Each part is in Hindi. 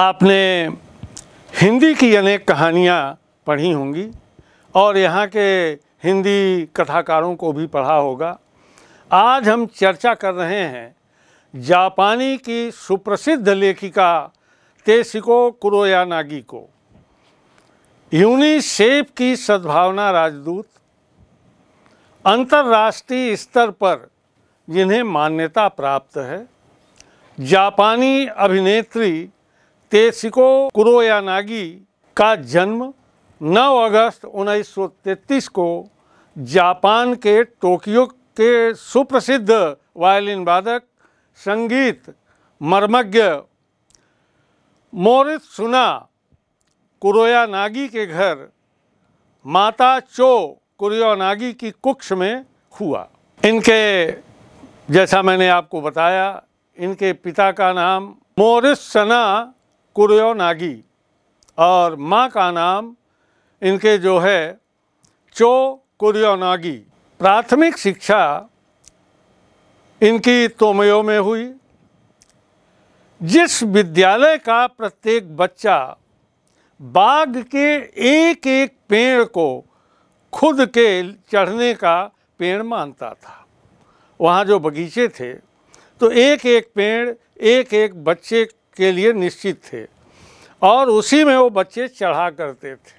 आपने हिंदी की अनेक कहानियाँ पढ़ी होंगी और यहाँ के हिंदी कथाकारों को भी पढ़ा होगा आज हम चर्चा कर रहे हैं जापानी की सुप्रसिद्ध लेखिका तेसिको कुरोया नागी को यूनिसेफ की सद्भावना राजदूत अंतर्राष्ट्रीय स्तर पर जिन्हें मान्यता प्राप्त है जापानी अभिनेत्री तेसिको कुरोयानागी का जन्म 9 अगस्त 1933 को जापान के टोक्यो के सुप्रसिद्ध वायलिन वादक संगीत मर्मज्ञ मोरित सुना कुरोयानागी के घर माता चो कुरोयानागी की कुक्ष में हुआ इनके जैसा मैंने आपको बताया इनके पिता का नाम मोरिस सना कुरियो नागी और माँ का नाम इनके जो है चो कुरियो नागी प्राथमिक शिक्षा इनकी तोमयो में हुई जिस विद्यालय का प्रत्येक बच्चा बाग के एक एक पेड़ को खुद के चढ़ने का पेड़ मानता था वहाँ जो बगीचे थे तो एक एक पेड़ एक एक बच्चे के लिए निश्चित थे और उसी में वो बच्चे चढ़ा करते थे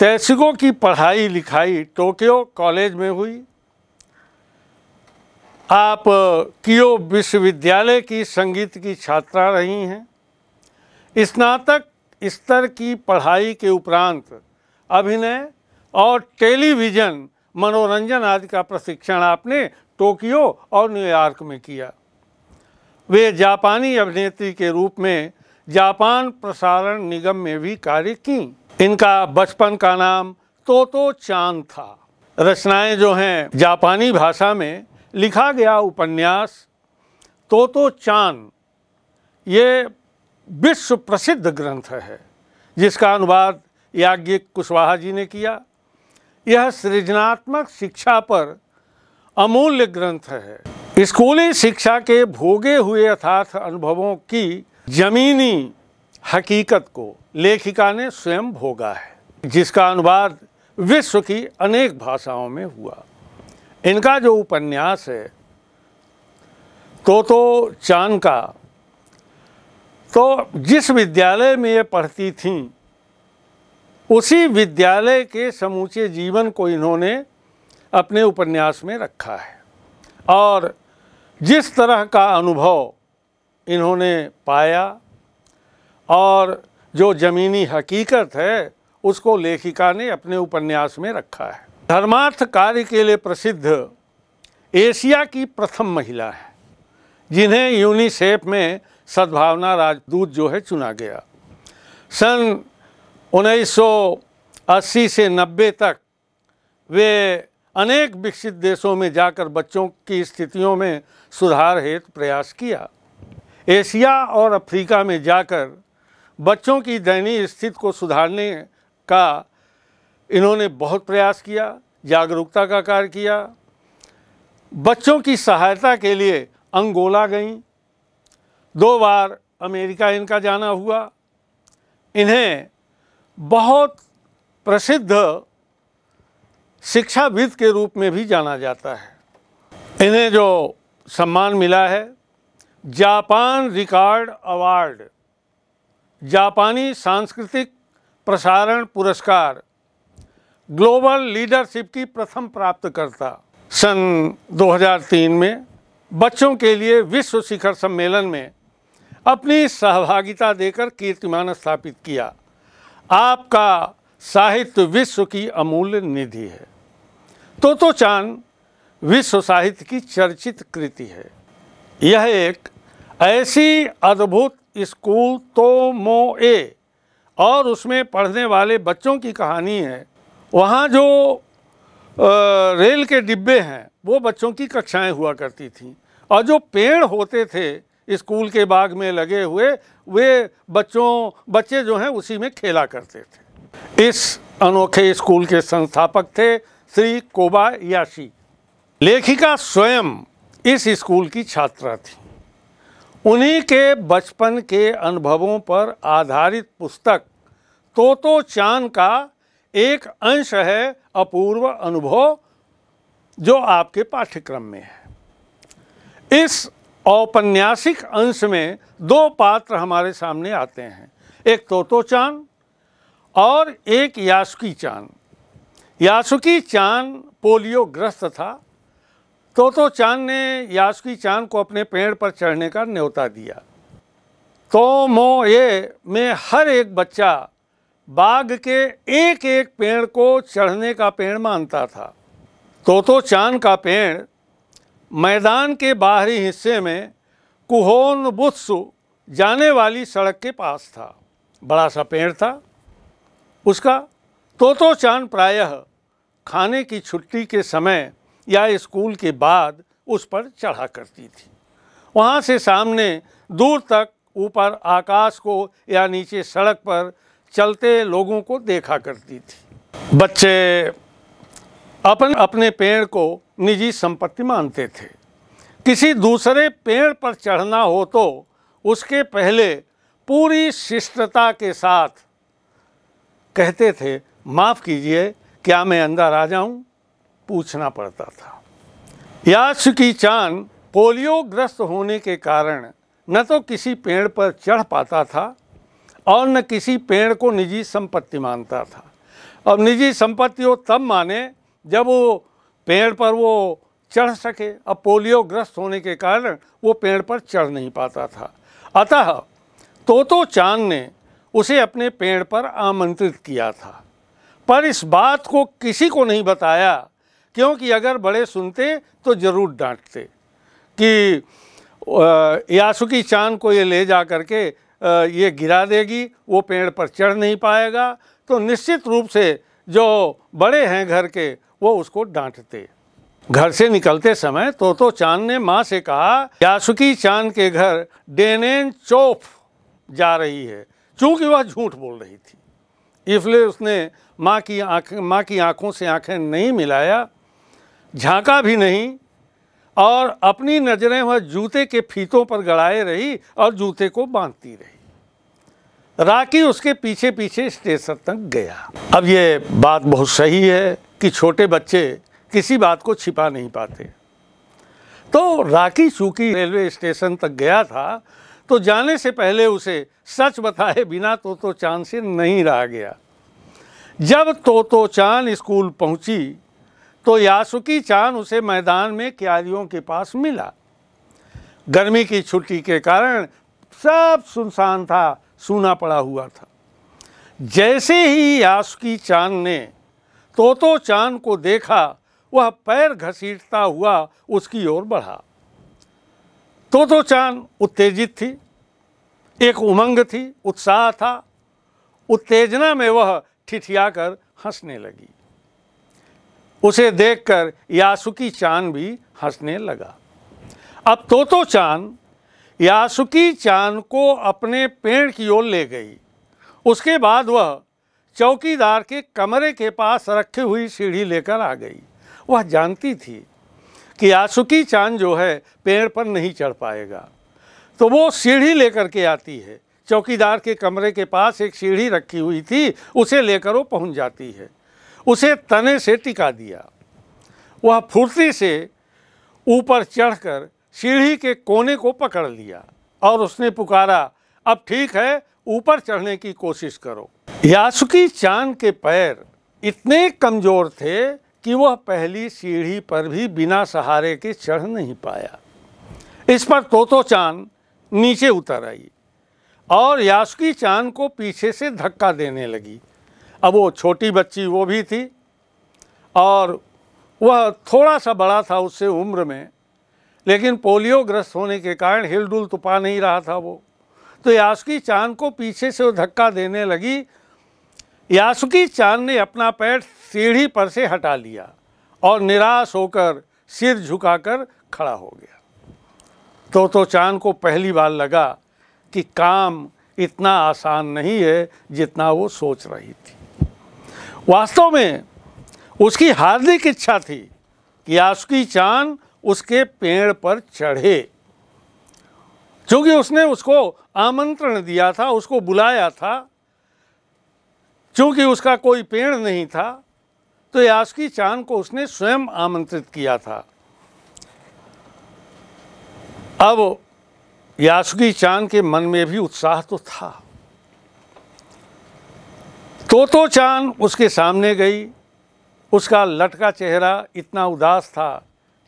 तैसिकों की पढ़ाई लिखाई टोक्यो कॉलेज में हुई आप कियो विश्वविद्यालय की संगीत की छात्रा रही हैं स्नातक स्तर की पढ़ाई के उपरांत अभिनय और टेलीविज़न मनोरंजन आदि का प्रशिक्षण आपने टोक्यो और न्यूयॉर्क में किया वे जापानी अभिनेत्री के रूप में जापान प्रसारण निगम में भी कार्य की इनका बचपन का नाम तोतो चांद था रचनाएं जो हैं जापानी भाषा में लिखा गया उपन्यास तोतो चांद ये विश्व प्रसिद्ध ग्रंथ है जिसका अनुवाद याज्ञिक कुशवाहा जी ने किया यह सृजनात्मक शिक्षा पर अमूल्य ग्रंथ है स्कूली शिक्षा के भोगे हुए यथार्थ अनुभवों की जमीनी हकीकत को लेखिका ने स्वयं भोगा है जिसका अनुवाद विश्व की अनेक भाषाओं में हुआ इनका जो उपन्यास है तो तो चांद का तो जिस विद्यालय में ये पढ़ती थीं उसी विद्यालय के समूचे जीवन को इन्होंने अपने उपन्यास में रखा है और जिस तरह का अनुभव इन्होंने पाया और जो ज़मीनी हकीकत है उसको लेखिका ने अपने उपन्यास में रखा है धर्मार्थ कार्य के लिए प्रसिद्ध एशिया की प्रथम महिला है जिन्हें यूनिसेफ में सद्भावना राजदूत जो है चुना गया सन 1980 से 90 तक वे अनेक विकसित देशों में जाकर बच्चों की स्थितियों में सुधार हेतु प्रयास किया एशिया और अफ्रीका में जाकर बच्चों की दयनीय स्थिति को सुधारने का इन्होंने बहुत प्रयास किया जागरूकता का कार्य किया बच्चों की सहायता के लिए अंगोला गई दो बार अमेरिका इनका जाना हुआ इन्हें बहुत प्रसिद्ध शिक्षाविद के रूप में भी जाना जाता है इन्हें जो सम्मान मिला है जापान रिकॉर्ड अवार्ड जापानी सांस्कृतिक प्रसारण पुरस्कार ग्लोबल लीडरशिप की प्रथम प्राप्तकर्ता सन 2003 में बच्चों के लिए विश्व शिखर सम्मेलन में अपनी सहभागिता देकर कीर्तिमान स्थापित किया आपका साहित्य विश्व की अमूल्य निधि है तोतो चांद विश्व साहित्य की चर्चित कृति है यह एक ऐसी अद्भुत स्कूल तो मो ए और उसमें पढ़ने वाले बच्चों की कहानी है वहाँ जो रेल के डिब्बे हैं वो बच्चों की कक्षाएं हुआ करती थीं और जो पेड़ होते थे स्कूल के बाग में लगे हुए वे बच्चों बच्चे जो हैं उसी में खेला करते थे इस अनोखे स्कूल के संस्थापक थे श्री कोबायाशी लेखिका स्वयं इस स्कूल की छात्रा थी उन्हीं के बचपन के अनुभवों पर आधारित पुस्तक तोतो चान का एक अंश है अपूर्व अनुभव जो आपके पाठ्यक्रम में है इस औपन्यासिक अंश में दो पात्र हमारे सामने आते हैं एक तोतो चांद और एक यास्की चांद यासुकी चांद पोलियो ग्रस्त था तो तो चांद ने यासुकी चांद को अपने पेड़ पर चढ़ने का न्योता दिया तो मो ये में हर एक बच्चा बाग के एक एक पेड़ को चढ़ने का पेड़ मानता था तो तो चांद का पेड़ मैदान के बाहरी हिस्से में कुहोन बुत्सु जाने वाली सड़क के पास था बड़ा सा पेड़ था उसका तोतो चांद प्रायः खाने की छुट्टी के समय या स्कूल के बाद उस पर चढ़ा करती थी वहाँ से सामने दूर तक ऊपर आकाश को या नीचे सड़क पर चलते लोगों को देखा करती थी बच्चे अपन अपने पेड़ को निजी संपत्ति मानते थे किसी दूसरे पेड़ पर चढ़ना हो तो उसके पहले पूरी शिष्टता के साथ कहते थे माफ़ कीजिए क्या मैं अंदर आ जाऊं? पूछना पड़ता था याश की चांद पोलियोग्रस्त होने के कारण न तो किसी पेड़ पर चढ़ पाता था और न किसी पेड़ को निजी संपत्ति मानता था अब निजी संपत्ति वो तब माने जब वो पेड़ पर वो चढ़ सके अब पोलियोग्रस्त होने के कारण वो पेड़ पर चढ़ नहीं पाता था अतः तोतो चांद ने उसे अपने पेड़ पर आमंत्रित किया था पर इस बात को किसी को नहीं बताया क्योंकि अगर बड़े सुनते तो ज़रूर डांटते कि यासुकी चांद को ये ले जा करके ये गिरा देगी वो पेड़ पर चढ़ नहीं पाएगा तो निश्चित रूप से जो बड़े हैं घर के वो उसको डांटते घर से निकलते समय तो तो चांद ने माँ से कहा यासुकी चांद के घर डेनेन चौफ जा रही है चूँकि वह झूठ बोल रही थी इसलिए उसने माँ की आँख माँ की आँखों से आँखें नहीं मिलाया झांका भी नहीं और अपनी नज़रें वह जूते के फीतों पर गड़ाए रही और जूते को बांधती रही राखी उसके पीछे पीछे स्टेशन तक गया अब ये बात बहुत सही है कि छोटे बच्चे किसी बात को छिपा नहीं पाते तो राखी चूँकि रेलवे स्टेशन तक गया था तो जाने से पहले उसे सच बताए बिना तोतो चांद से नहीं रहा गया जब तोतो चांद स्कूल पहुंची तो यासुकी चांद उसे मैदान में क्यारियों के पास मिला गर्मी की छुट्टी के कारण सब सुनसान था सूना पड़ा हुआ था जैसे ही यासुकी चांद ने तोतो चांद को देखा वह पैर घसीटता हुआ उसकी ओर बढ़ा तो तो चांद उत्तेजित थी एक उमंग थी उत्साह था उत्तेजना में वह ठिठियाकर हंसने लगी उसे देखकर यासुकी चांद भी हंसने लगा अब तो तो चांद यासुकी चांद को अपने पेड़ की ओर ले गई उसके बाद वह चौकीदार के कमरे के पास रखी हुई सीढ़ी लेकर आ गई वह जानती थी कि आसुकी चांद जो है पेड़ पर नहीं चढ़ पाएगा तो वो सीढ़ी लेकर के आती है चौकीदार के कमरे के पास एक सीढ़ी रखी हुई थी उसे लेकर वो पहुंच जाती है उसे तने से टिका दिया वह फुर्ती से ऊपर चढ़कर सीढ़ी के कोने को पकड़ लिया और उसने पुकारा अब ठीक है ऊपर चढ़ने की कोशिश करो यासुकी चांद के पैर इतने कमज़ोर थे कि वह पहली सीढ़ी पर भी बिना सहारे के चढ़ नहीं पाया इस पर तोतो चांद नीचे उतर आई और यासुकी चांद को पीछे से धक्का देने लगी अब वो छोटी बच्ची वो भी थी और वह थोड़ा सा बड़ा था उससे उम्र में लेकिन पोलियोग्रस्त होने के कारण हिलडुल तो पा नहीं रहा था वो तो यासुकी चांद को पीछे से वो धक्का देने लगी यासुकी चांद ने अपना पैर सीढ़ी पर से हटा लिया और निराश होकर सिर झुकाकर खड़ा हो गया तो तो चांद को पहली बार लगा कि काम इतना आसान नहीं है जितना वो सोच रही थी वास्तव में उसकी हार्दिक इच्छा थी कि यासुकी चांद उसके पेड़ पर चढ़े क्योंकि उसने उसको आमंत्रण दिया था उसको बुलाया था चूंकि उसका कोई पेड़ नहीं था तो यास्की चांद को उसने स्वयं आमंत्रित किया था अब यासुकी चांद के मन में भी उत्साह तो था तोतो चांद उसके सामने गई उसका लटका चेहरा इतना उदास था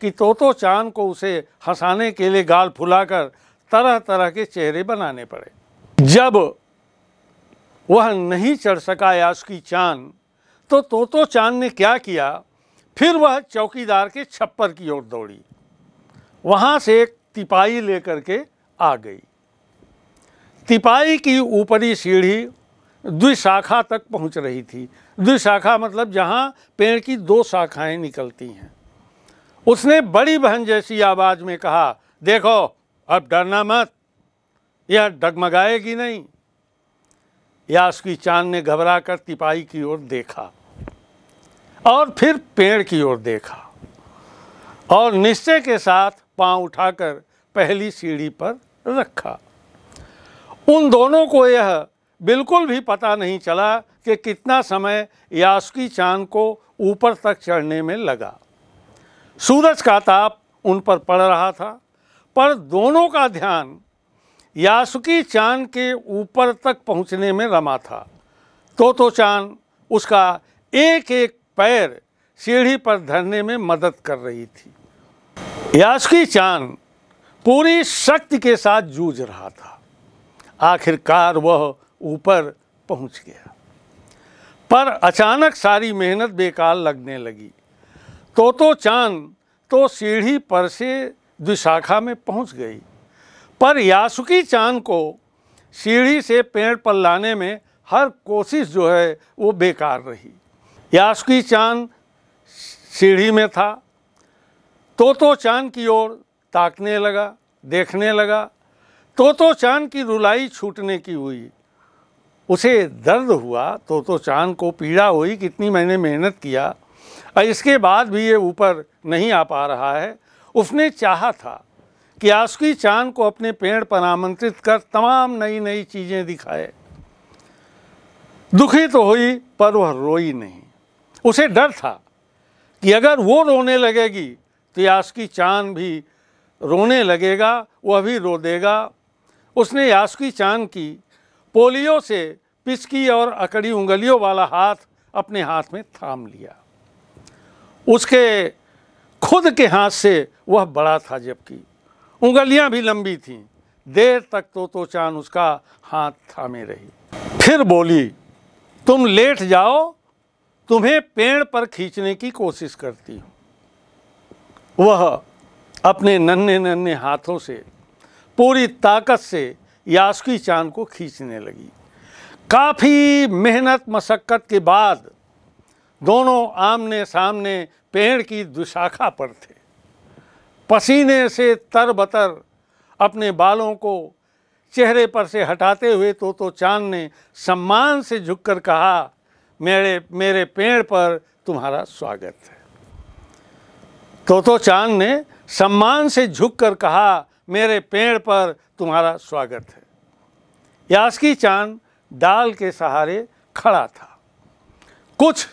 कि तोतो चांद को उसे हंसाने के लिए गाल फुलाकर तरह तरह के चेहरे बनाने पड़े जब वह नहीं चढ़ सका या उसकी चांद तो तोतो चांद ने क्या किया फिर वह चौकीदार के छप्पर की ओर दौड़ी वहाँ से एक तिपाही लेकर के आ गई तिपाही की ऊपरी सीढ़ी द्विशाखा तक पहुँच रही थी द्विशाखा मतलब जहाँ पेड़ की दो शाखाएं निकलती हैं उसने बड़ी बहन जैसी आवाज़ में कहा देखो अब डरना मत यह डगमगाएगी नहीं या उसकी चांद ने घबरा कर तिपाही की ओर देखा और फिर पेड़ की ओर देखा और निश्चय के साथ पांव उठाकर पहली सीढ़ी पर रखा उन दोनों को यह बिल्कुल भी पता नहीं चला कि कितना समय यासुकी चांद को ऊपर तक चढ़ने में लगा सूरज का ताप उन पर पड़ रहा था पर दोनों का ध्यान यासुकी चांद के ऊपर तक पहुंचने में रमा था तो तो चांद उसका एक एक पैर सीढ़ी पर धरने में मदद कर रही थी यासुकी चांद पूरी शक्ति के साथ जूझ रहा था आखिरकार वह ऊपर पहुंच गया पर अचानक सारी मेहनत बेकार लगने लगी तो तो चांद तो सीढ़ी पर से द्विशाखा में पहुंच गई पर यासुकी चांद को सीढ़ी से पेड़ पर लाने में हर कोशिश जो है वो बेकार रही यासुकी चांद सीढ़ी में था तो तो चांद की ओर ताकने लगा देखने लगा तो तो चांद की रुलाई छूटने की हुई उसे दर्द हुआ तो तो चांद को पीड़ा हुई कितनी मैंने मेहनत किया और इसके बाद भी ये ऊपर नहीं आ पा रहा है उसने चाहा था कियास्की चांद को अपने पेड़ पर आमंत्रित कर तमाम नई नई चीज़ें दिखाए दुखी तो हुई पर वह रोई नहीं उसे डर था कि अगर वो रोने लगेगी तो यास्की चांद भी रोने लगेगा वह भी रो देगा उसने यास्की चांद की पोलियो से पिसकी और अकड़ी उंगलियों वाला हाथ अपने हाथ में थाम लिया उसके खुद के हाथ से वह बड़ा था जबकि उंगलियां भी लंबी थीं देर तक तो तो चांद उसका हाथ थामे रही फिर बोली तुम लेट जाओ तुम्हें पेड़ पर खींचने की कोशिश करती हूँ वह अपने नन्हे नन्हे हाथों से पूरी ताकत से यास्की चांद को खींचने लगी काफ़ी मेहनत मशक्क़त के बाद दोनों आमने सामने पेड़ की दुशाखा पर थे पसीने से तर बतर अपने बालों को चेहरे पर से हटाते हुए तो तो चांद ने सम्मान से झुककर कहा मेरे मेरे पेड़ पर तुम्हारा स्वागत है तो तो चांद ने सम्मान से झुककर कहा मेरे पेड़ पर तुम्हारा स्वागत है यास्की चांद डाल के सहारे खड़ा था कुछ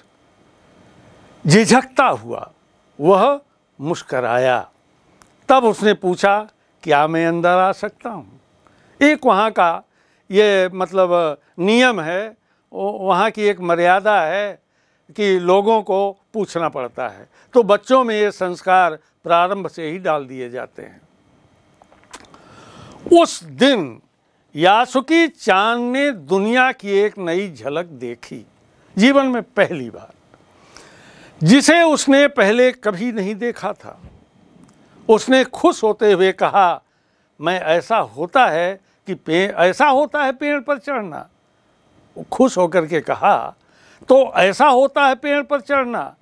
झिझकता हुआ वह मुस्कराया तब उसने पूछा क्या मैं अंदर आ सकता हूँ एक वहाँ का ये मतलब नियम है वहाँ की एक मर्यादा है कि लोगों को पूछना पड़ता है तो बच्चों में ये संस्कार प्रारंभ से ही डाल दिए जाते हैं उस दिन यासुकी चांद ने दुनिया की एक नई झलक देखी जीवन में पहली बार जिसे उसने पहले कभी नहीं देखा था उसने खुश होते हुए कहा मैं ऐसा होता है कि पेड़ ऐसा होता है पेड़ पर चढ़ना खुश होकर के कहा तो ऐसा होता है पेड़ पर चढ़ना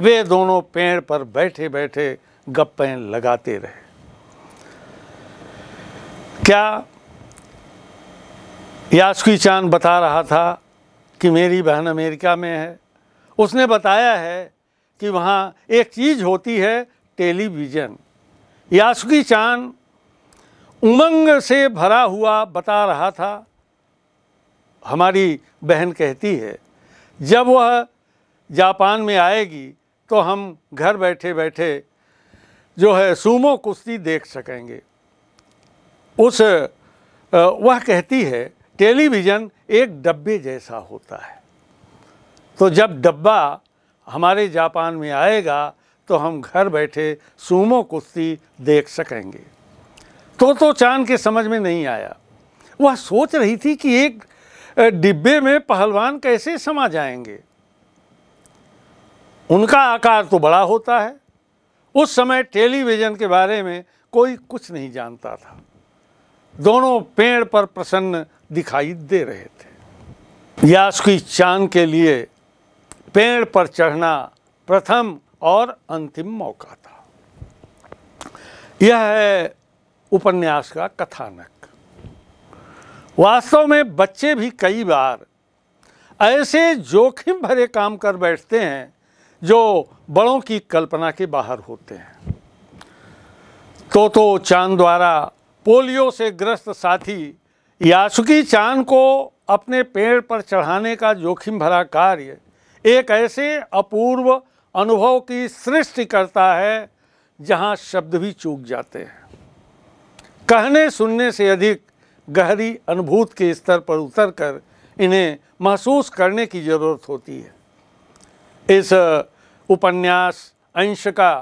वे दोनों पेड़ पर बैठे बैठे गप्पें लगाते रहे क्या यासुकी चांद बता रहा था कि मेरी बहन अमेरिका में है उसने बताया है कि वहाँ एक चीज़ होती है टेलीविज़न यासुकी चांद उमंग से भरा हुआ बता रहा था हमारी बहन कहती है जब वह जापान में आएगी तो हम घर बैठे बैठे जो है सूमो कुश्ती देख सकेंगे उस वह कहती है टेलीविज़न एक डब्बे जैसा होता है तो जब डब्बा हमारे जापान में आएगा तो हम घर बैठे सूमो कुश्ती देख सकेंगे तो तो चांद के समझ में नहीं आया वह सोच रही थी कि एक डिब्बे में पहलवान कैसे समा जाएंगे उनका आकार तो बड़ा होता है उस समय टेलीविज़न के बारे में कोई कुछ नहीं जानता था दोनों पेड़ पर प्रसन्न दिखाई दे रहे थे यास्की चांद के लिए पेड़ पर चढ़ना प्रथम और अंतिम मौका था यह है उपन्यास का कथानक वास्तव में बच्चे भी कई बार ऐसे जोखिम भरे काम कर बैठते हैं जो बड़ों की कल्पना के बाहर होते हैं तो तो चांद द्वारा पोलियो से ग्रस्त साथी यासुकी चांद को अपने पेड़ पर चढ़ाने का जोखिम भरा कार्य एक ऐसे अपूर्व अनुभव की सृष्टि करता है जहाँ शब्द भी चूक जाते हैं कहने सुनने से अधिक गहरी अनुभूत के स्तर पर उतरकर इन्हें महसूस करने की ज़रूरत होती है इस उपन्यास अंश का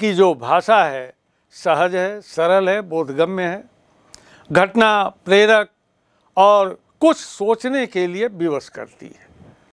की जो भाषा है सहज है सरल है बोधगम्य है घटना प्रेरक और कुछ सोचने के लिए विवश करती है